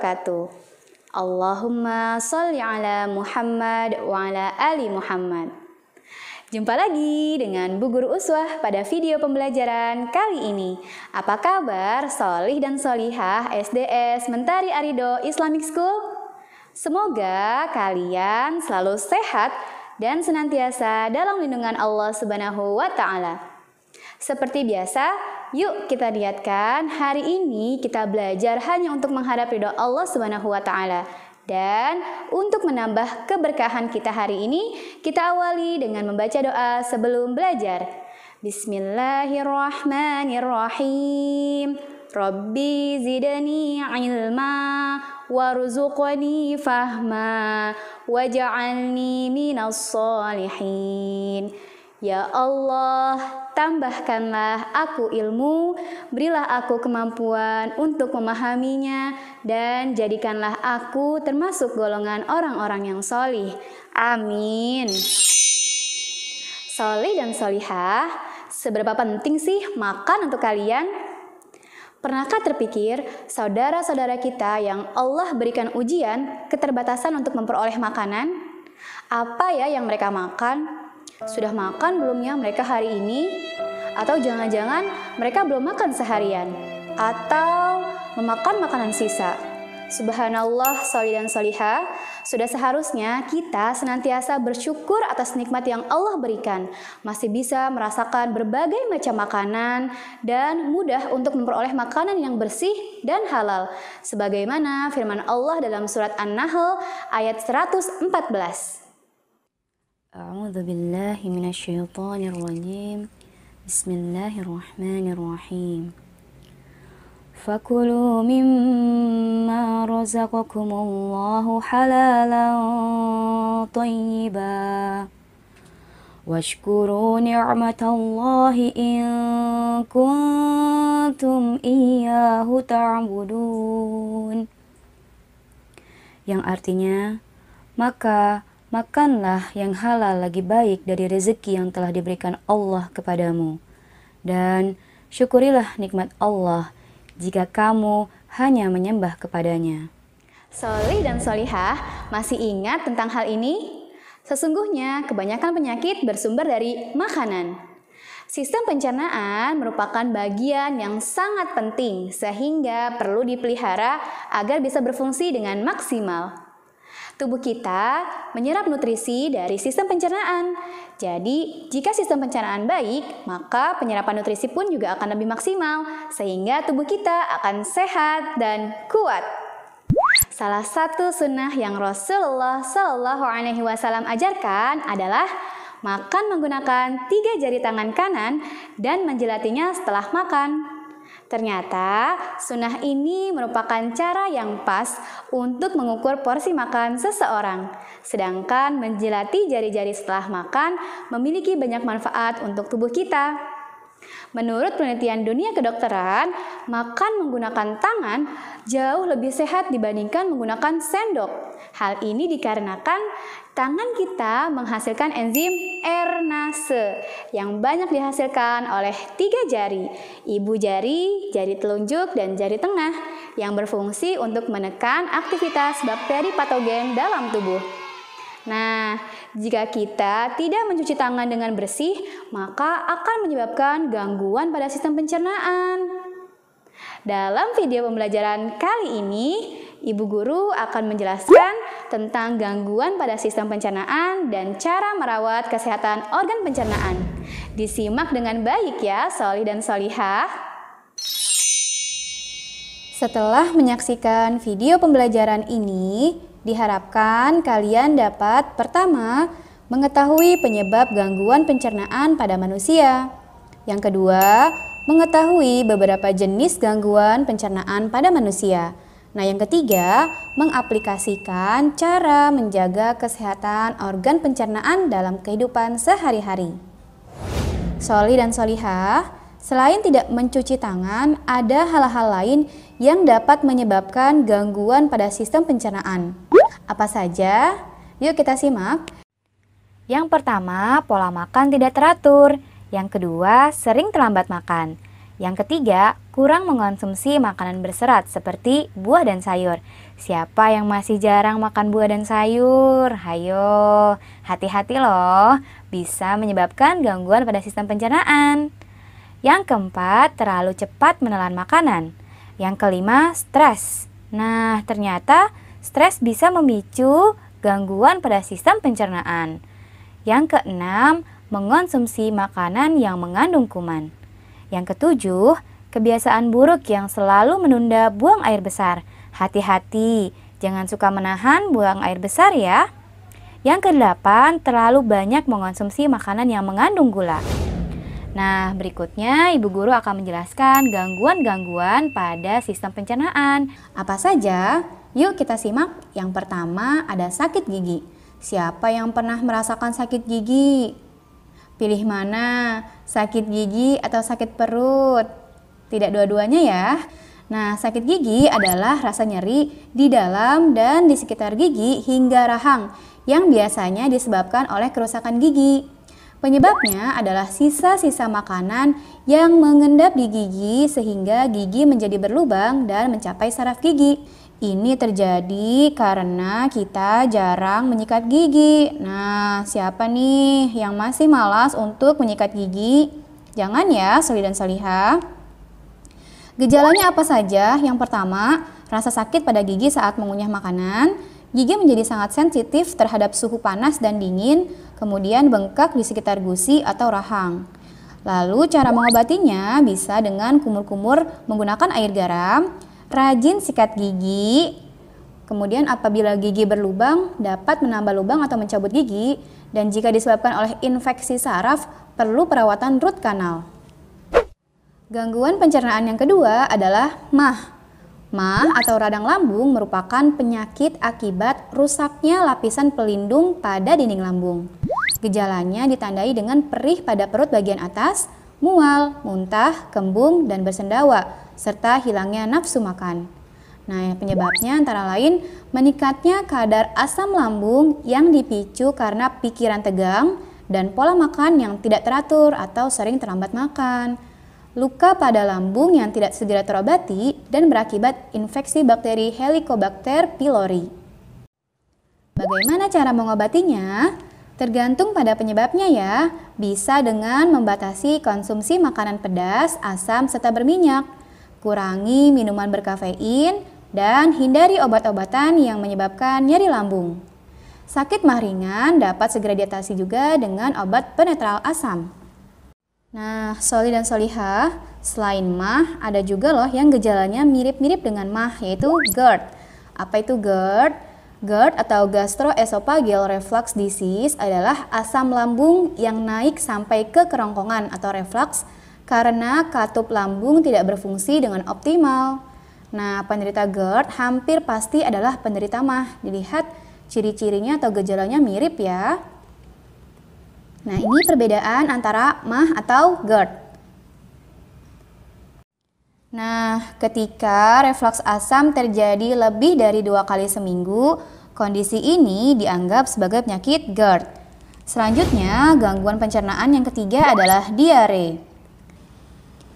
wabarakatuh. Allahumma sholli ala Muhammad wa ala ali Muhammad. Jumpa lagi dengan Bu Guru Uswah pada video pembelajaran kali ini. Apa kabar solih dan solihah SDS Mentari Arido Islamic School? Semoga kalian selalu sehat dan senantiasa dalam lindungan Allah Subhanahu wa taala. Seperti biasa, Yuk kita lihatkan hari ini kita belajar hanya untuk mengharap ridho Allah Subhanahu wa taala. Dan untuk menambah keberkahan kita hari ini, kita awali dengan membaca doa sebelum belajar. Bismillahirrahmanirrahim. Rabbi zidani ilma warzuqni fahma waj'alni minas salihin. Ya Allah, tambahkanlah aku ilmu, berilah aku kemampuan untuk memahaminya, dan jadikanlah aku termasuk golongan orang-orang yang solih. Amin. Solih dan solihah, seberapa penting sih makan untuk kalian? Pernahkah terpikir saudara-saudara kita yang Allah berikan ujian keterbatasan untuk memperoleh makanan? Apa ya yang mereka makan? Sudah makan belumnya mereka hari ini? Atau jangan-jangan mereka belum makan seharian? Atau memakan makanan sisa? Subhanallah, soli dan soliha, sudah seharusnya kita senantiasa bersyukur atas nikmat yang Allah berikan. Masih bisa merasakan berbagai macam makanan dan mudah untuk memperoleh makanan yang bersih dan halal. Sebagaimana firman Allah dalam surat An-Nahl ayat 114. أعوذ بالله من الشيطان الرجيم بسم الله الرحمن الرحيم فكلوا مما رزقكم الله حلالا طيبا واشكروا نعمة الله إن كنتم إياه تعبدون yang artinya maka Makanlah yang halal lagi baik dari rezeki yang telah diberikan Allah kepadamu. Dan syukurilah nikmat Allah jika kamu hanya menyembah kepadanya. Solih dan solihah, masih ingat tentang hal ini? Sesungguhnya kebanyakan penyakit bersumber dari makanan. Sistem pencernaan merupakan bagian yang sangat penting sehingga perlu dipelihara agar bisa berfungsi dengan maksimal. Tubuh kita menyerap nutrisi dari sistem pencernaan. Jadi, jika sistem pencernaan baik, maka penyerapan nutrisi pun juga akan lebih maksimal, sehingga tubuh kita akan sehat dan kuat. Salah satu sunnah yang Rasulullah Shallallahu Alaihi Wasallam ajarkan adalah makan menggunakan tiga jari tangan kanan dan menjelatinya setelah makan. Ternyata, sunnah ini merupakan cara yang pas untuk mengukur porsi makan seseorang. Sedangkan menjilati jari-jari setelah makan memiliki banyak manfaat untuk tubuh kita. Menurut penelitian dunia kedokteran, makan menggunakan tangan jauh lebih sehat dibandingkan menggunakan sendok. Hal ini dikarenakan tangan kita menghasilkan enzim ernase yang banyak dihasilkan oleh tiga jari, ibu jari, jari telunjuk, dan jari tengah yang berfungsi untuk menekan aktivitas bakteri patogen dalam tubuh. Nah, jika kita tidak mencuci tangan dengan bersih, maka akan menyebabkan gangguan pada sistem pencernaan. Dalam video pembelajaran kali ini, Ibu guru akan menjelaskan tentang gangguan pada sistem pencernaan dan cara merawat kesehatan organ pencernaan. Disimak dengan baik ya, solih dan Solihah. Setelah menyaksikan video pembelajaran ini, Diharapkan kalian dapat pertama mengetahui penyebab gangguan pencernaan pada manusia. Yang kedua, mengetahui beberapa jenis gangguan pencernaan pada manusia. Nah, yang ketiga, mengaplikasikan cara menjaga kesehatan organ pencernaan dalam kehidupan sehari-hari. Soli dan solihah, selain tidak mencuci tangan, ada hal-hal lain yang dapat menyebabkan gangguan pada sistem pencernaan. Apa saja? Yuk kita simak. Yang pertama, pola makan tidak teratur. Yang kedua, sering terlambat makan. Yang ketiga, kurang mengonsumsi makanan berserat seperti buah dan sayur. Siapa yang masih jarang makan buah dan sayur? Hayo, hati-hati loh, bisa menyebabkan gangguan pada sistem pencernaan. Yang keempat, terlalu cepat menelan makanan. Yang kelima, stres. Nah, ternyata Stres bisa memicu gangguan pada sistem pencernaan. Yang keenam, mengonsumsi makanan yang mengandung kuman. Yang ketujuh, kebiasaan buruk yang selalu menunda buang air besar. Hati-hati, jangan suka menahan buang air besar ya. Yang kedelapan, terlalu banyak mengonsumsi makanan yang mengandung gula. Nah, berikutnya Ibu Guru akan menjelaskan gangguan-gangguan pada sistem pencernaan. Apa saja? Yuk kita simak. Yang pertama ada sakit gigi. Siapa yang pernah merasakan sakit gigi? Pilih mana? Sakit gigi atau sakit perut? Tidak dua-duanya ya. Nah, sakit gigi adalah rasa nyeri di dalam dan di sekitar gigi hingga rahang yang biasanya disebabkan oleh kerusakan gigi. Penyebabnya adalah sisa-sisa makanan yang mengendap di gigi sehingga gigi menjadi berlubang dan mencapai saraf gigi. Ini terjadi karena kita jarang menyikat gigi. Nah, siapa nih yang masih malas untuk menyikat gigi? Jangan ya, Soli dan Soliha. Gejalanya apa saja? Yang pertama, rasa sakit pada gigi saat mengunyah makanan. Gigi menjadi sangat sensitif terhadap suhu panas dan dingin, kemudian bengkak di sekitar gusi atau rahang. Lalu cara mengobatinya bisa dengan kumur-kumur menggunakan air garam, rajin sikat gigi, kemudian apabila gigi berlubang dapat menambah lubang atau mencabut gigi, dan jika disebabkan oleh infeksi saraf perlu perawatan root kanal. Gangguan pencernaan yang kedua adalah MAH. MAH atau radang lambung merupakan penyakit akibat rusaknya lapisan pelindung pada dinding lambung. Gejalanya ditandai dengan perih pada perut bagian atas, mual, muntah, kembung, dan bersendawa, serta hilangnya nafsu makan. Nah, penyebabnya antara lain meningkatnya kadar asam lambung yang dipicu karena pikiran tegang dan pola makan yang tidak teratur atau sering terlambat makan. Luka pada lambung yang tidak segera terobati dan berakibat infeksi bakteri Helicobacter pylori. Bagaimana cara mengobatinya? Tergantung pada penyebabnya ya, bisa dengan membatasi konsumsi makanan pedas, asam, serta berminyak kurangi minuman berkafein, dan hindari obat-obatan yang menyebabkan nyeri lambung. Sakit mah ringan dapat segera diatasi juga dengan obat penetral asam. Nah, soli dan solihah, selain mah, ada juga loh yang gejalanya mirip-mirip dengan mah, yaitu GERD. Apa itu GERD? GERD atau gastroesophageal reflux disease adalah asam lambung yang naik sampai ke kerongkongan atau reflux karena katup lambung tidak berfungsi dengan optimal. Nah, penderita GERD hampir pasti adalah penderita mah. Dilihat ciri-cirinya atau gejalanya mirip ya. Nah, ini perbedaan antara mah atau GERD. Nah, ketika refleks asam terjadi lebih dari dua kali seminggu, kondisi ini dianggap sebagai penyakit GERD. Selanjutnya, gangguan pencernaan yang ketiga adalah diare.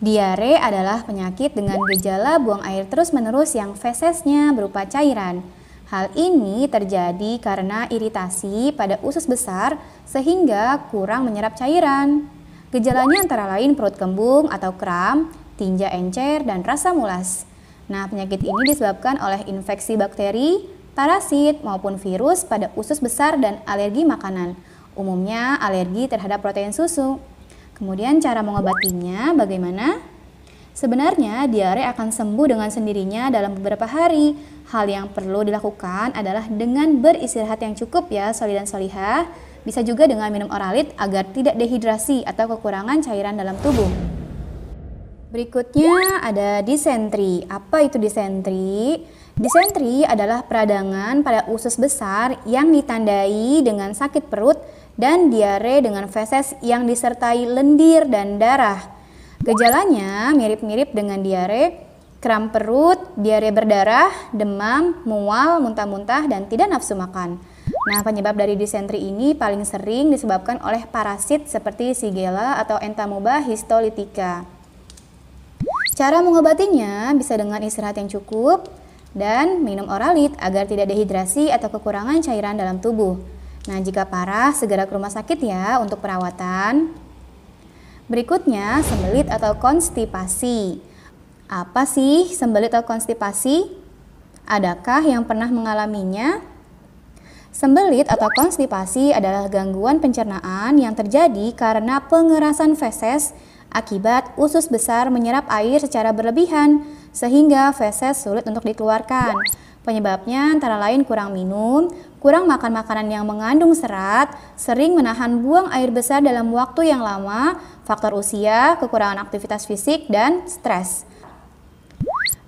Diare adalah penyakit dengan gejala buang air terus-menerus yang fesesnya berupa cairan. Hal ini terjadi karena iritasi pada usus besar sehingga kurang menyerap cairan. Gejalanya antara lain perut kembung atau kram, tinja encer, dan rasa mulas. Nah, penyakit ini disebabkan oleh infeksi bakteri, parasit, maupun virus pada usus besar dan alergi makanan. Umumnya alergi terhadap protein susu. Kemudian cara mengobatinya bagaimana? Sebenarnya diare akan sembuh dengan sendirinya dalam beberapa hari. Hal yang perlu dilakukan adalah dengan beristirahat yang cukup ya soli dan solihah. Bisa juga dengan minum oralit agar tidak dehidrasi atau kekurangan cairan dalam tubuh. Berikutnya ada disentri. Apa itu disentri? Disentri adalah peradangan pada usus besar yang ditandai dengan sakit perut dan diare dengan feses yang disertai lendir dan darah. Gejalanya mirip-mirip dengan diare, kram perut, diare berdarah, demam, mual, muntah-muntah, dan tidak nafsu makan. Nah, penyebab dari disentri ini paling sering disebabkan oleh parasit seperti Shigella atau Entamoeba histolytica. Cara mengobatinya bisa dengan istirahat yang cukup dan minum oralit agar tidak dehidrasi atau kekurangan cairan dalam tubuh. Nah, jika parah, segera ke rumah sakit ya untuk perawatan. Berikutnya, sembelit atau konstipasi. Apa sih sembelit atau konstipasi? Adakah yang pernah mengalaminya? Sembelit atau konstipasi adalah gangguan pencernaan yang terjadi karena pengerasan feses akibat usus besar menyerap air secara berlebihan sehingga feses sulit untuk dikeluarkan. Penyebabnya antara lain kurang minum, kurang makan makanan yang mengandung serat, sering menahan buang air besar dalam waktu yang lama, faktor usia, kekurangan aktivitas fisik, dan stres.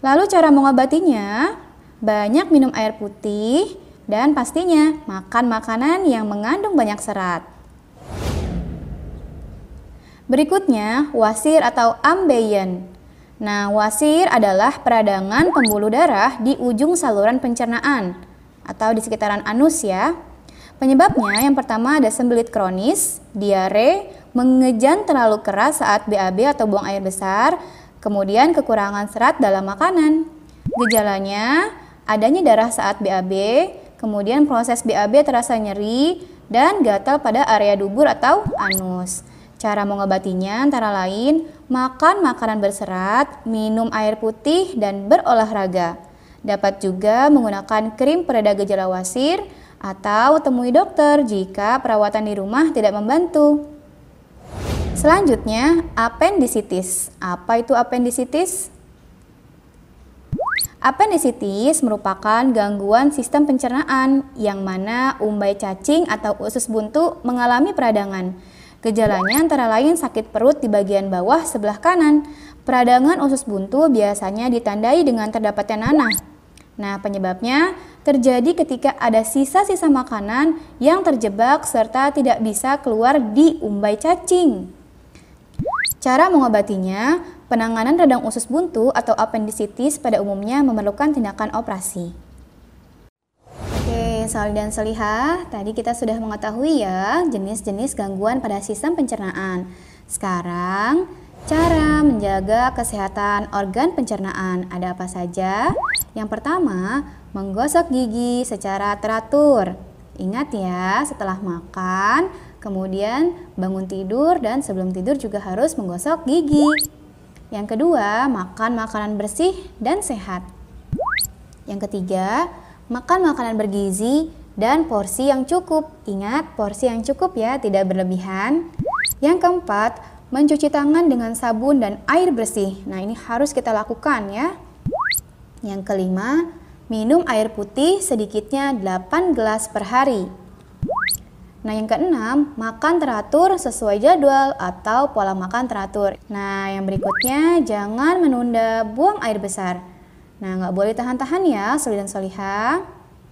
Lalu cara mengobatinya, banyak minum air putih, dan pastinya makan makanan yang mengandung banyak serat. Berikutnya, wasir atau ambeien. Nah, wasir adalah peradangan pembuluh darah di ujung saluran pencernaan atau di sekitaran anus ya. Penyebabnya yang pertama ada sembelit kronis, diare, mengejan terlalu keras saat BAB atau buang air besar, kemudian kekurangan serat dalam makanan. Gejalanya adanya darah saat BAB, kemudian proses BAB terasa nyeri dan gatal pada area dubur atau anus. Cara mengobatinya antara lain makan makanan berserat, minum air putih, dan berolahraga. Dapat juga menggunakan krim pereda gejala wasir atau temui dokter jika perawatan di rumah tidak membantu. Selanjutnya, appendicitis. Apa itu appendicitis? Appendicitis merupakan gangguan sistem pencernaan yang mana umbai cacing atau usus buntu mengalami peradangan. Gejalanya antara lain sakit perut di bagian bawah sebelah kanan, Peradangan usus buntu biasanya ditandai dengan terdapatnya nanah. Nah, penyebabnya terjadi ketika ada sisa-sisa makanan yang terjebak serta tidak bisa keluar di umbai cacing. Cara mengobatinya, penanganan radang usus buntu atau appendicitis pada umumnya memerlukan tindakan operasi. Oke, Sal dan selihah tadi kita sudah mengetahui ya jenis-jenis gangguan pada sistem pencernaan. Sekarang, Cara menjaga kesehatan organ pencernaan ada apa saja? Yang pertama, menggosok gigi secara teratur. Ingat ya, setelah makan, kemudian bangun tidur dan sebelum tidur juga harus menggosok gigi. Yang kedua, makan makanan bersih dan sehat. Yang ketiga, makan makanan bergizi dan porsi yang cukup. Ingat, porsi yang cukup ya, tidak berlebihan. Yang keempat, mencuci tangan dengan sabun dan air bersih. Nah, ini harus kita lakukan ya. Yang kelima, minum air putih sedikitnya 8 gelas per hari. Nah, yang keenam, makan teratur sesuai jadwal atau pola makan teratur. Nah, yang berikutnya, jangan menunda buang air besar. Nah, nggak boleh tahan-tahan ya, soli dan soliha.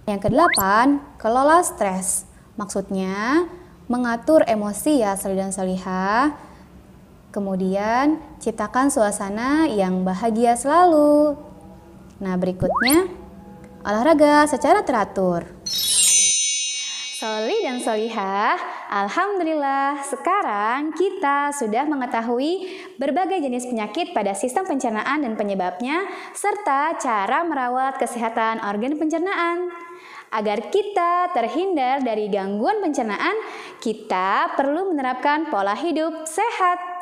Yang kedelapan, kelola stres. Maksudnya, mengatur emosi ya, soli dan soliha Kemudian, ciptakan suasana yang bahagia selalu. Nah, berikutnya, olahraga secara teratur. Soli dan solihah, Alhamdulillah sekarang kita sudah mengetahui berbagai jenis penyakit pada sistem pencernaan dan penyebabnya, serta cara merawat kesehatan organ pencernaan. Agar kita terhindar dari gangguan pencernaan, kita perlu menerapkan pola hidup sehat.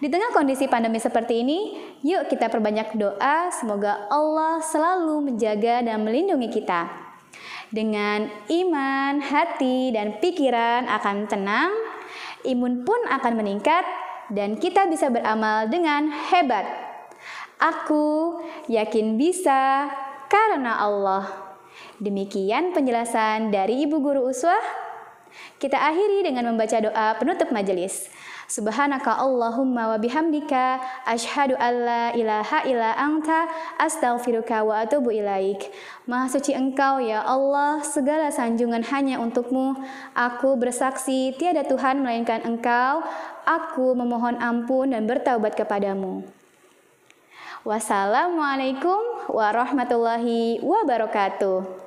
Di tengah kondisi pandemi seperti ini, yuk kita perbanyak doa semoga Allah selalu menjaga dan melindungi kita. Dengan iman, hati, dan pikiran akan tenang, imun pun akan meningkat, dan kita bisa beramal dengan hebat. Aku yakin bisa karena Allah. Demikian penjelasan dari Ibu Guru Uswah. Kita akhiri dengan membaca doa penutup majelis. Subhanaka Allahumma wa bihamdika asyhadu alla ilaha illa anta astaghfiruka wa atubu ilaik. Maha suci Engkau ya Allah, segala sanjungan hanya untukmu. Aku bersaksi tiada Tuhan melainkan Engkau. Aku memohon ampun dan bertaubat kepadamu. Wassalamualaikum warahmatullahi wabarakatuh.